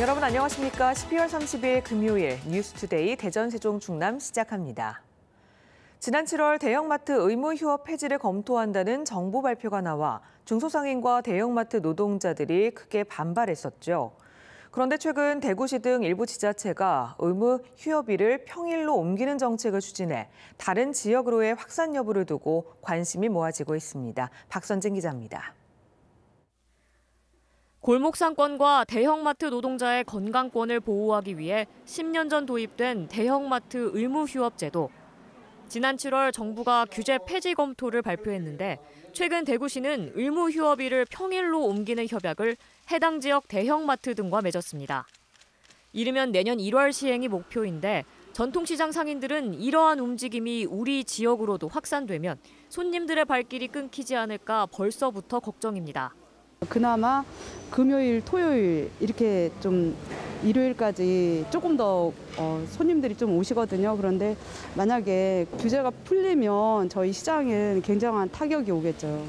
여러분 안녕하십니까? 12월 30일 금요일 뉴스투데이 대전 세종 중남 시작합니다. 지난 7월 대형마트 의무 휴업 폐지를 검토한다는 정부 발표가 나와 중소상인과 대형마트 노동자들이 크게 반발했었죠. 그런데 최근 대구시 등 일부 지자체가 의무 휴업일을 평일로 옮기는 정책을 추진해 다른 지역으로의 확산 여부를 두고 관심이 모아지고 있습니다. 박선진 기자입니다. 골목상권과 대형마트 노동자의 건강권을 보호하기 위해 10년 전 도입된 대형마트 의무 휴업 제도. 지난 7월 정부가 규제 폐지 검토를 발표했는데 최근 대구시는 의무 휴업일을 평일로 옮기는 협약을 해당 지역 대형마트 등과 맺었습니다. 이르면 내년 1월 시행이 목표인데 전통시장 상인들은 이러한 움직임이 우리 지역으로도 확산되면 손님들의 발길이 끊기지 않을까 벌써부터 걱정입니다. 그나마 금요일, 토요일 이렇게 좀 일요일까지 조금 더 어, 손님들이 좀 오시거든요. 그런데 만약에 규제가 풀리면 저희 시장엔 굉장한 타격이 오겠죠.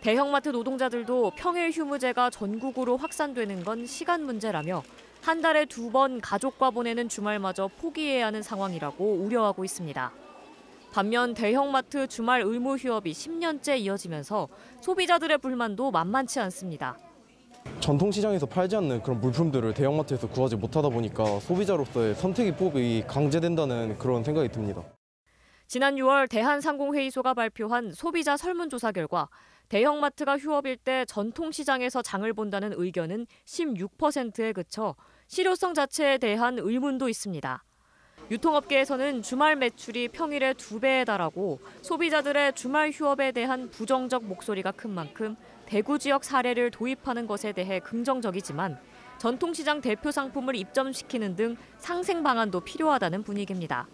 대형마트 노동자들도 평일 휴무제가 전국으로 확산되는 건 시간 문제라며 한 달에 두 번 가족과 보내는 주말마저 포기해야 하는 상황이라고 우려하고 있습니다. 반면 대형마트 주말 의무 휴업이 10년째 이어지면서 소비자들의 불만도 만만치 않습니다. 전통시장에서 팔지 않는 그런 물품들을 대형마트에서 구하지 못하다 보니까 소비자로서의 선택의 폭이 강제된다는 그런 생각이 듭니다. 지난 6월 대한상공회의소가 발표한 소비자 설문조사 결과 대형마트가 휴업일 때 전통시장에서 장을 본다는 의견은 16%에 그쳐 실효성 자체에 대한 의문도 있습니다. 유통업계에서는 주말 매출이 평일의 두 배에 달하고 소비자들의 주말 휴업에 대한 부정적 목소리가 큰 만큼 대구 지역 사례를 도입하는 것에 대해 긍정적이지만 전통시장 대표 상품을 입점시키는 등 상생 방안도 필요하다는 분위기입니다.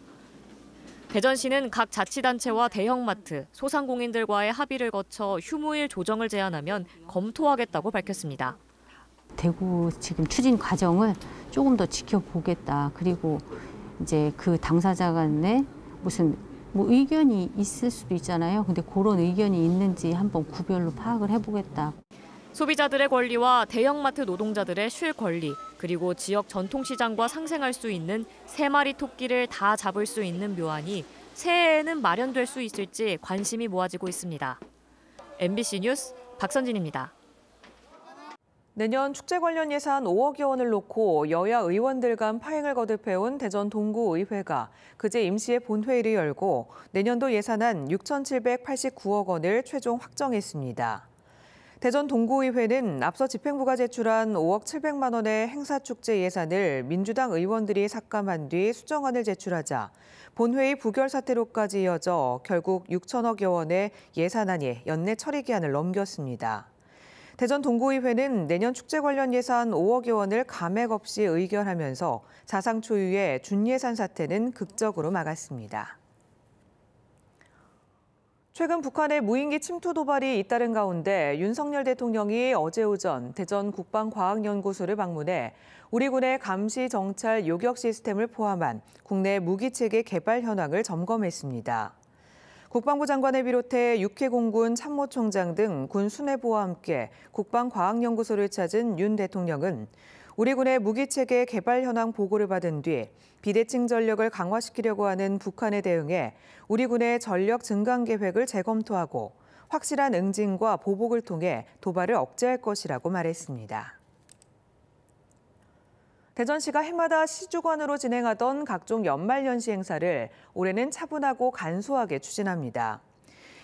대전시는 각 자치단체와 대형마트, 소상공인들과의 합의를 거쳐 휴무일 조정을 제안하면 검토하겠다고 밝혔습니다. 대구 지금 추진 과정을 조금 더 지켜보겠다. 그리고 이제 그 당사자 간에 무슨 뭐 의견이 있을 수도 있잖아요. 근데 그런 의견이 있는지 한번 구별로 파악을 해보겠다. 소비자들의 권리와 대형마트 노동자들의 쉴 권리, 그리고 지역 전통시장과 상생할 수 있는 세 마리 토끼를 다 잡을 수 있는 묘안이 새해에는 마련될 수 있을지 관심이 모아지고 있습니다. MBC 뉴스 박선진입니다. 내년 축제 관련 예산 5억여 원을 놓고 여야 의원들 간 파행을 거듭해온 대전 동구의회가 그제 임시의 본회의를 열고 내년도 예산안 6,789억 원을 최종 확정했습니다. 대전 동구의회는 앞서 집행부가 제출한 5억 700만 원의 행사축제 예산을 민주당 의원들이 삭감한 뒤 수정안을 제출하자 본회의 부결 사태로까지 이어져 결국 6천억여 원의 예산안이 연내 처리기한을 넘겼습니다. 대전 동구의회는 내년 축제 관련 예산 5억여 원을 감액 없이 의결하면서 자상 초유의 준예산 사태는 극적으로 막았습니다. 최근 북한의 무인기 침투 도발이 잇따른 가운데 윤석열 대통령이 어제 오전 대전 국방과학연구소를 방문해 우리 군의 감시 정찰 요격 시스템을 포함한 국내 무기체계 개발 현황을 점검했습니다. 국방부 장관을 비롯해 육해공군 참모총장 등 군 수뇌부와 함께 국방과학연구소를 찾은 윤 대통령은 우리 군의 무기체계 개발 현황 보고를 받은 뒤 비대칭 전력을 강화시키려고 하는 북한에 대응해 우리 군의 전력 증강 계획을 재검토하고 확실한 응징과 보복을 통해 도발을 억제할 것이라고 말했습니다. 대전시가 해마다 시주관으로 진행하던 각종 연말연시 행사를 올해는 차분하고 간소하게 추진합니다.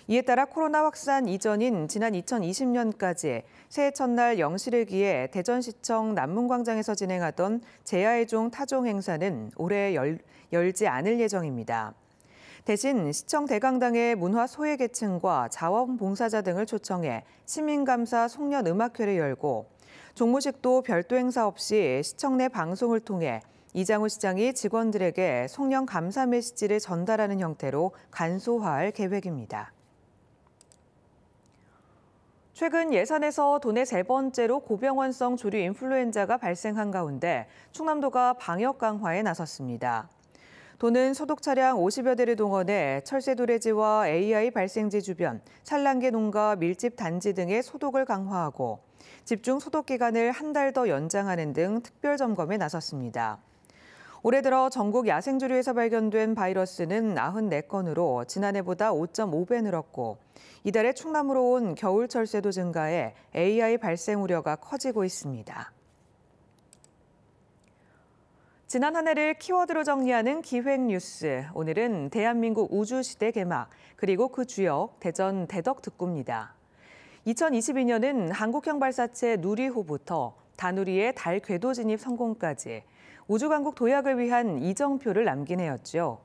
이에 따라 코로나 확산 이전인 지난 2020년까지 새해 첫날 0시를 기해 대전시청 남문광장에서 진행하던 제야의 종 타종 행사는 올해 열, 열지 않을 예정입니다. 대신 시청 대강당의 문화 소외계층과 자원봉사자 등을 초청해 시민감사 송년음악회를 열고 종무식도 별도 행사 없이 시청 내 방송을 통해 이장우 시장이 직원들에게 송년 감사 메시지를 전달하는 형태로 간소화할 계획입니다. 최근 예산에서 도내 세 번째로 고병원성 조류 인플루엔자가 발생한 가운데 충남도가 방역 강화에 나섰습니다. 도는 소독 차량 50여 대를 동원해 철새 도래지와 AI 발생지 주변, 산란계 농가 밀집 단지 등의 소독을 강화하고 집중 소독 기간을 한 달 더 연장하는 등 특별 점검에 나섰습니다. 올해 들어 전국 야생조류에서 발견된 바이러스는 94건으로 지난해보다 5.5배 늘었고 이달에 충남으로 온 겨울철 새도 증가해 AI 발생 우려가 커지고 있습니다. 지난 한 해를 키워드로 정리하는 기획 뉴스. 오늘은 대한민국 우주시대 개막, 그리고 그 주역 대전 대덕 듣구입니다. 2022년은 한국형 발사체 누리호부터 다누리의 달 궤도 진입 성공까지 우주강국 도약을 위한 이정표를 남긴 해였죠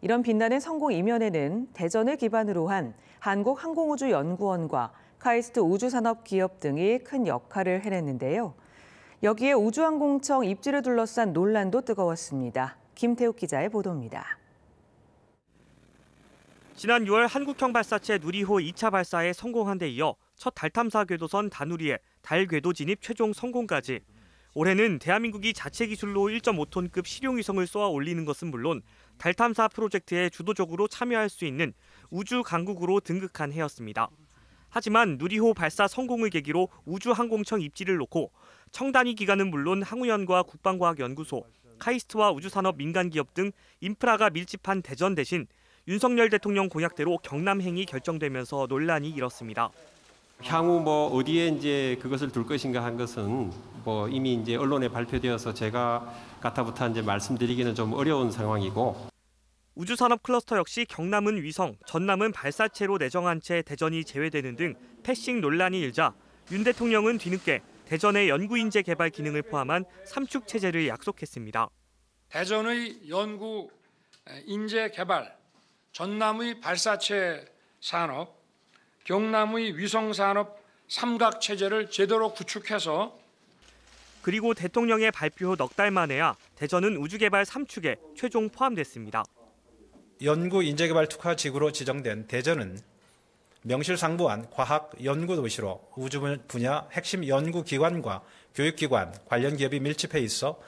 이런 빛나는 성공 이면에는 대전을 기반으로 한 한국항공우주연구원과 카이스트 우주산업기업 등이 큰 역할을 해냈는데요. 여기에 우주항공청 입지를 둘러싼 논란도 뜨거웠습니다. 김태욱 기자의 보도입니다. 지난 6월 한국형 발사체 누리호 2차 발사에 성공한 데 이어 첫달 탐사 궤도선 다누리의 달 궤도 진입 최종 성공까지 올해는 대한민국이 자체 기술로 1.5톤급 실용위성을 쏘아 올리는 것은 물론 달 탐사 프로젝트에 주도적으로 참여할 수 있는 우주 강국으로 등극한 해였습니다. 하지만 누리호 발사 성공을 계기로 우주항공청 입지를 놓고 청단위 기관은 물론 항우연과 국방과학연구소, 카이스트와 우주산업 민간기업 등 인프라가 밀집한 대전 대신 윤석열 대통령 공약대로 경남행이 결정되면서 논란이 일었습니다. 향후 뭐 어디에 이제 그것을 둘 것인가 한 것은 뭐 이미 이제 언론에 발표되어서 제가 가타부터 이제 말씀드리기는 좀 어려운 상황이고 우주산업 클러스터 역시 경남은 위성, 전남은 발사체로 내정한 채 대전이 제외되는 등 패싱 논란이 일자 윤 대통령은 뒤늦게 대전의 연구인재 개발 기능을 포함한 삼축 체제를 약속했습니다. 대전의 연구 인재 개발, 전남의 발사체 산업, 경남의 위성산업 삼각체제를 제대로 구축해서 그리고 대통령의 발표 후 넉 달 만에야 대전은 우주개발 3축에 최종 포함됐습니다. 연구 인재개발 특화 지구로 지정된 대전은 명실상부한 과학 연구 도시로 우주 분야 핵심 연구 기관과 교육 기관, 관련 기업이 밀집해 있어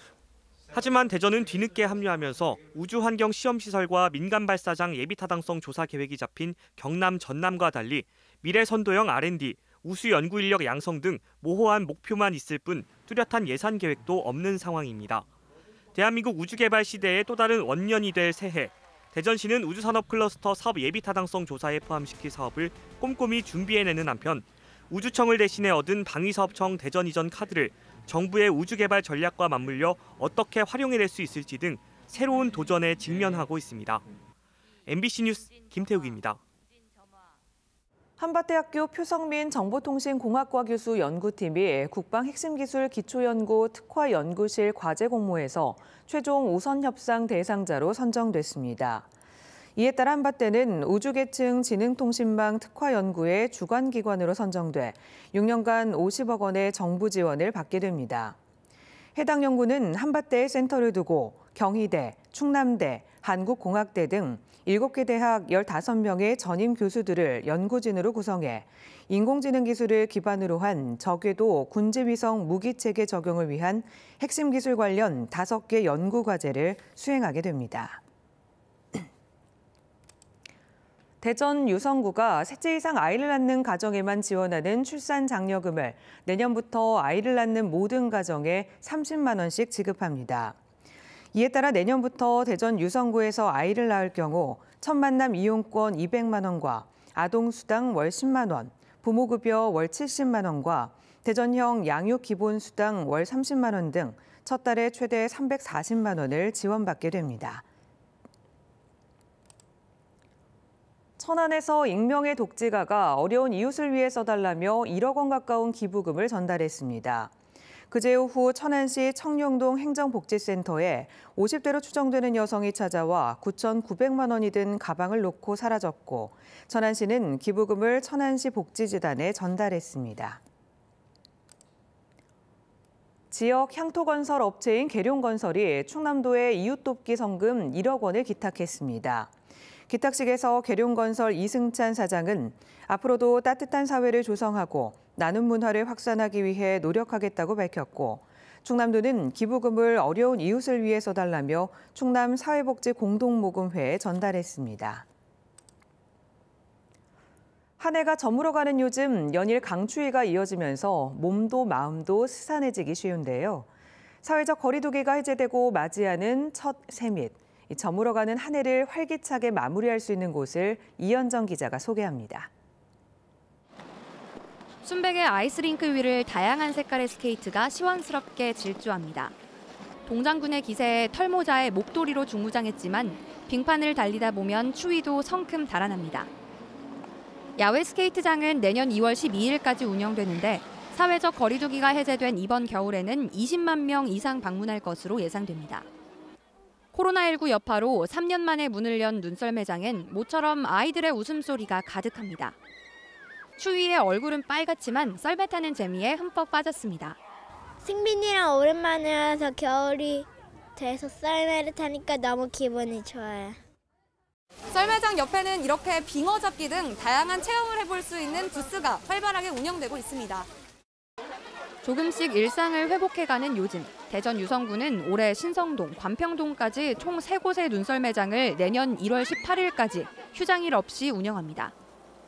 하지만 대전은 뒤늦게 합류하면서 우주환경 시험시설과 민간 발사장 예비 타당성 조사 계획이 잡힌 경남 전남과 달리 미래 선도형 R&D, 우수 연구 인력 양성 등 모호한 목표만 있을 뿐 뚜렷한 예산 계획도 없는 상황입니다. 대한민국 우주개발 시대의 또 다른 원년이 될 새해, 대전시는 우주산업 클러스터 사업 예비 타당성 조사에 포함시킬 사업을 꼼꼼히 준비해내는 한편 우주청을 대신해 얻은 방위사업청 대전 이전 카드를 정부의 우주개발 전략과 맞물려 어떻게 활용해낼 수 있을지 등 새로운 도전에 직면하고 있습니다. MBC 뉴스 김태욱입니다. 한밭대학교 표성민 정보통신공학과 교수 연구팀이 국방 핵심기술 기초연구 특화연구실 과제 공모에서 최종 우선 협상 대상자로 선정됐습니다. 이에 따라 한밭대는 우주계층 지능통신망 특화연구의 주관기관으로 선정돼 6년간 50억 원의 정부 지원을 받게 됩니다. 해당 연구는 한밭대에 센터를 두고 경희대, 충남대, 한국공학대 등 7개 대학 15명의 전임 교수들을 연구진으로 구성해 인공지능 기술을 기반으로 한적외도 군제위성 무기체계 적용을 위한 핵심 기술 관련 5개 연구과제를 수행하게 됩니다. 대전 유성구가 셋째 이상 아이를 낳는 가정에만 지원하는 출산 장려금을 내년부터 아이를 낳는 모든 가정에 30만 원씩 지급합니다. 이에 따라 내년부터 대전 유성구에서 아이를 낳을 경우 첫 만남 이용권 200만 원과 아동 수당 월 10만 원, 부모 급여 월 70만 원과 대전형 양육 기본 수당 월 30만 원 등 첫 달에 최대 340만 원을 지원받게 됩니다. 천안에서 익명의 독재가가 어려운 이웃을 위해 써달라며 1억 원 가까운 기부금을 전달했습니다. 그제 오후 천안시 청룡동 행정복지센터에 50대로 추정되는 여성이 찾아와 9,900만 원이 든 가방을 놓고 사라졌고 천안시는 기부금을 천안시 복지재단에 전달했습니다. 지역 향토건설 업체인 계룡건설이 충남도에 이웃돕기 성금 1억 원을 기탁했습니다. 기탁식에서 계룡건설 이승찬 사장은 앞으로도 따뜻한 사회를 조성하고 나눔 문화를 확산하기 위해 노력하겠다고 밝혔고 충남도는 기부금을 어려운 이웃을 위해 써달라며 충남 사회복지 공동모금회에 전달했습니다. 한 해가 저물어가는 요즘 연일 강추위가 이어지면서 몸도 마음도 스산해지기 쉬운데요. 사회적 거리두기가 해제되고 맞이하는 첫 새밑. 저물어가는 한 해를 활기차게 마무리할 수 있는 곳을 이현정 기자가 소개합니다. 순백의 아이스링크 위를 다양한 색깔의 스케이트가 시원스럽게 질주합니다. 동장군의 기세에 털모자에 목도리로 중무장했지만 빙판을 달리다 보면 추위도 성큼 달아납니다. 야외 스케이트장은 내년 2월 12일까지 운영되는데 사회적 거리두기가 해제된 이번 겨울에는 20만 명 이상 방문할 것으로 예상됩니다. 코로나19 여파로 3년 만에 문을 연 눈썰 매장엔 모처럼 아이들의 웃음소리가 가득합니다. 추위에 얼굴은 빨갛지만 썰매 타는 재미에 흠뻑 빠졌습니다. 승빈이랑 오랜만에 와서 겨울이 돼서 썰매를 타니까 너무 기분이 좋아요. 썰매장 옆에는 이렇게 빙어 잡기 등 다양한 체험을 해볼 수 있는 부스가 활발하게 운영되고 있습니다. 조금씩 일상을 회복해가는 요즘 대전 유성구는 올해 신성동, 관평동까지 총 3곳의 눈썰 매장을 내년 1월 18일까지 휴장일 없이 운영합니다.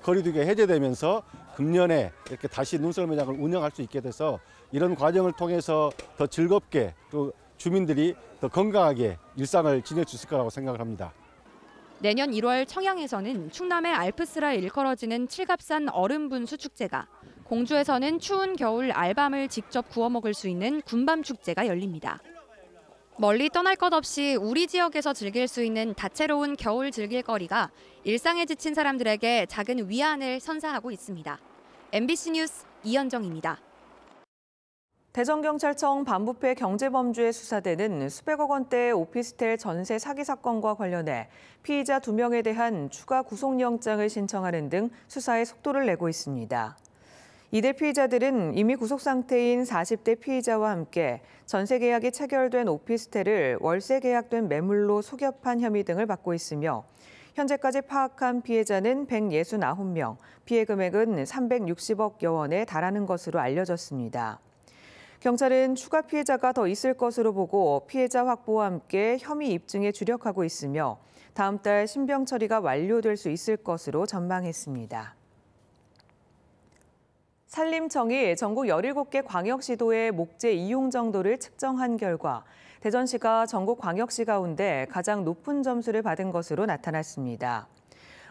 거리두기 해제되면서 금년에 이렇게 다시 눈썰 매장을 운영할 수 있게 돼서 이런 과정을 통해서 더 즐겁게 또 주민들이 더 건강하게 일상을 지낼 수있 거라고 생각을 합니다. 내년 1월 청양에서는 충남의 알프스라 일컬어지는 칠갑산 얼음분수 축제가 공주에서는 추운 겨울 알밤을 직접 구워 먹을 수 있는 군밤 축제가 열립니다. 멀리 떠날 것 없이 우리 지역에서 즐길 수 있는 다채로운 겨울 즐길거리가 일상에 지친 사람들에게 작은 위안을 선사하고 있습니다. MBC 뉴스 이현정입니다. 대전경찰청 반부패 경제범죄 수사대는 수백억 원대 오피스텔 전세 사기 사건과 관련해 피의자 2명에 대한 추가 구속영장을 신청하는 등 수사에 속도를 내고 있습니다. 이들 피의자들은 이미 구속 상태인 40대 피의자와 함께 전세 계약이 체결된 오피스텔을 월세 계약된 매물로 소겹한 혐의 등을 받고 있으며 현재까지 파악한 피해자는 169명, 피해 금액은 360억여 원에 달하는 것으로 알려졌습니다. 경찰은 추가 피해자가 더 있을 것으로 보고 피해자 확보와 함께 혐의 입증에 주력하고 있으며 다음 달 신병 처리가 완료될 수 있을 것으로 전망했습니다. 산림청이 전국 17개 광역시도의 목재 이용 정도를 측정한 결과 대전시가 전국 광역시 가운데 가장 높은 점수를 받은 것으로 나타났습니다.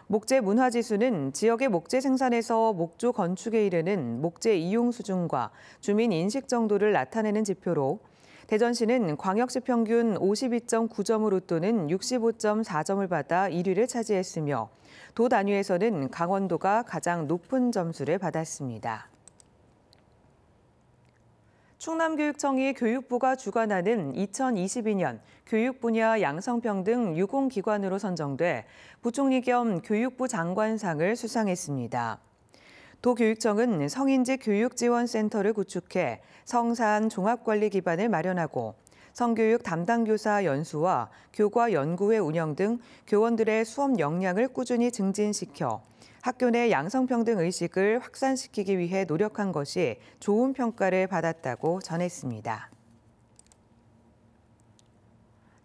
목재 문화지수는 지역의 목재 생산에서 목조 건축에 이르는 목재 이용 수준과 주민 인식 정도를 나타내는 지표로 대전시는 광역시 평균 5 2 9점으로또는 65.4점을 받아 1위를 차지했으며 도 단위에서는 강원도가 가장 높은 점수를 받았습니다. 충남교육청이 교육부가 주관하는 2022년 교육 분야 양성평등 유공기관으로 선정돼 부총리 겸 교육부 장관상을 수상했습니다. 도교육청은 성인지 교육지원센터를 구축해 성산 종합관리 기반을 마련하고 성교육 담당 교사 연수와 교과 연구회 운영 등 교원들의 수업 역량을 꾸준히 증진시켜 학교 내 양성평등 의식을 확산시키기 위해 노력한 것이 좋은 평가를 받았다고 전했습니다.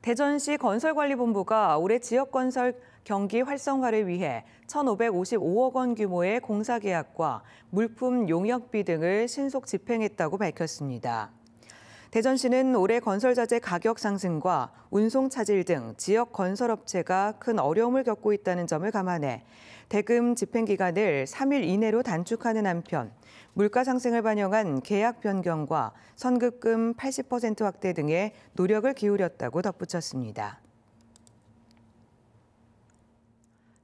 대전시 건설관리본부가 올해 지역건설 경기 활성화를 위해 1,555억 원 규모의 공사계약과 물품 용역비 등을 신속 집행했다고 밝혔습니다. 대전시는 올해 건설자재 가격 상승과 운송 차질 등 지역 건설업체가 큰 어려움을 겪고 있다는 점을 감안해 대금 집행기간을 3일 이내로 단축하는 한편 물가 상승을 반영한 계약 변경과 선급금 80% 확대 등의 노력을 기울였다고 덧붙였습니다.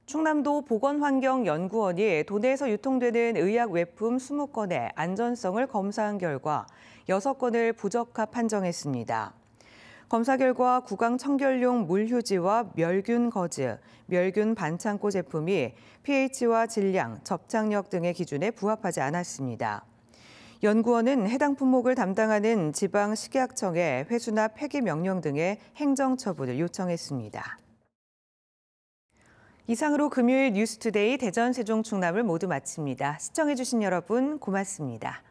충남도 보건환경연구원이 도내에서 유통되는 의약 외품 20건의 안전성을 검사한 결과 6섯 건을 부적합 판정했습니다. 검사 결과 구강 청결용 물휴지와 멸균 거즈, 멸균 반창고 제품이 pH와 질량, 접착력 등의 기준에 부합하지 않았습니다. 연구원은 해당 품목을 담당하는 지방식약청에 회수나 폐기 명령 등의 행정처분을 요청했습니다. 이상으로 금요일 뉴스투데이 대전 세종 충남을 모두 마칩니다. 시청해주신 여러분 고맙습니다.